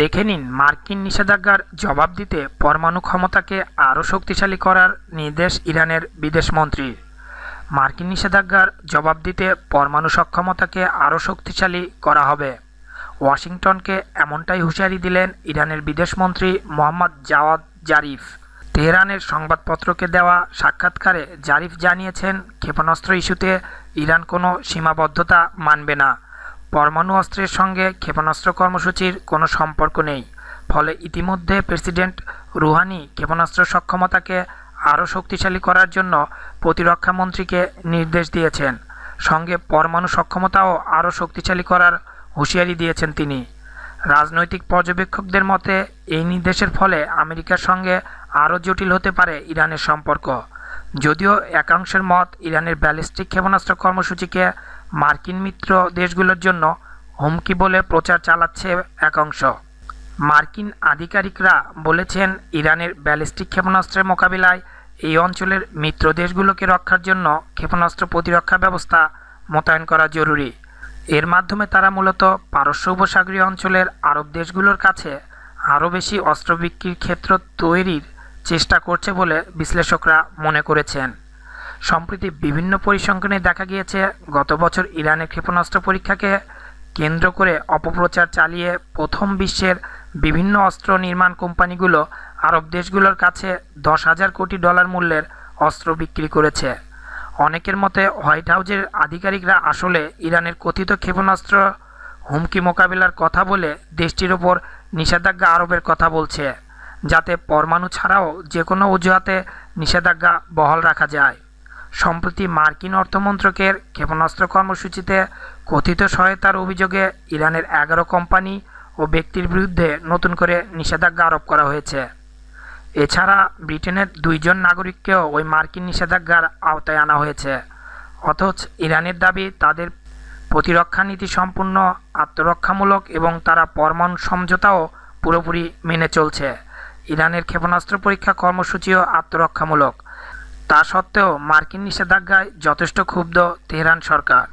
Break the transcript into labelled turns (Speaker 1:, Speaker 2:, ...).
Speaker 1: দেখে নিন মার্কিন নিষেধাজ্ঞার জবাব দিতে পরমাণু ক্ষমতাকে আরও শক্তিশালী করার নির্দেশ ইরানের বিদেশমন্ত্রী মার্কিন নিষেধাজ্ঞার জবাব দিতে পরমাণু সক্ষমতাকে আরও শক্তিশালী করা হবে ওয়াশিংটনকে এমনটাই হুঁশিয়ারি দিলেন ইরানের বিদেশমন্ত্রী মোহাম্মদ জাওয়াদ জারিফ তেহরানের সংবাদপত্রকে দেওয়া সাক্ষাৎকারে জারিফ জানিয়েছেন ক্ষেপণাস্ত্র ইস্যুতে ইরান কোনো সীমাবদ্ধতা মানবে না পরমাণু অস্ত্রের সঙ্গে ক্ষেপণাস্ত্র কর্মসূচির কোনো সম্পর্ক নেই ফলে ইতিমধ্যে প্রেসিডেন্ট রুহানি ক্ষেপণাস্ত্র সক্ষমতাকে আরও শক্তিশালী করার জন্য প্রতিরক্ষামন্ত্রীকে নির্দেশ দিয়েছেন সঙ্গে পরমাণু সক্ষমতাও আরও শক্তিশালী করার হুঁশিয়ারি দিয়েছেন তিনি রাজনৈতিক পর্যবেক্ষকদের মতে এই নির্দেশের ফলে আমেরিকার সঙ্গে আরও জটিল হতে পারে ইরানের সম্পর্ক যদিও একাংশের মত ইরানের ব্যালিস্টিক ক্ষেপণাস্ত্র কর্মসূচিকে মার্কিন মিত্র দেশগুলোর জন্য হুমকি বলে প্রচার চালাচ্ছে একাংশ মার্কিন আধিকারিকরা বলেছেন ইরানের ব্যালিস্টিক ক্ষেপণাস্ত্রের মোকাবিলায় এই অঞ্চলের মিত্র দেশগুলোকে রক্ষার জন্য ক্ষেপণাস্ত্র প্রতিরক্ষা ব্যবস্থা মোতায়েন করা জরুরি এর মাধ্যমে তারা মূলত পারস্য উপসাগরীয় অঞ্চলের আরব দেশগুলোর কাছে আরও বেশি অস্ত্র বিক্রির ক্ষেত্র তৈরির চেষ্টা করছে বলে বিশ্লেষকরা মনে করেছেন সম্প্রতি বিভিন্ন পরিসংখ্যানে দেখা গিয়েছে গত বছর ইরানের ক্ষেপণাস্ত্র পরীক্ষাকে কেন্দ্র করে অপপ্রচার চালিয়ে প্রথম বিশ্বের বিভিন্ন অস্ত্র নির্মাণ কোম্পানিগুলো আরব দেশগুলোর কাছে দশ হাজার কোটি ডলার মূল্যের অস্ত্র বিক্রি করেছে অনেকের মতে হোয়াইট হাউজের আধিকারিকরা আসলে ইরানের কথিত ক্ষেপণাস্ত্র হুমকি মোকাবিলার কথা বলে দেশটির ওপর নিষেধাজ্ঞা আরবের কথা বলছে যাতে পরমাণু ছাড়াও যে কোনো অজুহাতে নিষেধাজ্ঞা বহাল রাখা যায় সম্প্রতি মার্কিন অর্থমন্ত্রকের ক্ষেপণাস্ত্র কর্মসূচিতে কথিত সহায়তার অভিযোগে ইরানের এগারো কোম্পানি ও ব্যক্তির বিরুদ্ধে নতুন করে নিষেধাজ্ঞা আরোপ করা হয়েছে এছাড়া ব্রিটেনের দুইজন নাগরিককেও ওই মার্কিন নিষেধাজ্ঞার আওতায় আনা হয়েছে অথচ ইরানের দাবি তাদের প্রতিরক্ষা নীতি সম্পূর্ণ আত্মরক্ষামূলক এবং তারা পরমাণু সমঝোতাও পুরোপুরি মেনে চলছে ইরানের ক্ষেপণাস্ত্র পরীক্ষা কর্মসূচিও আত্মরক্ষামূলক তা সত্ত্বেও মার্কিন নিষেধাজ্ঞায় যথেষ্ট ক্ষুব্ধ তেহরান সরকার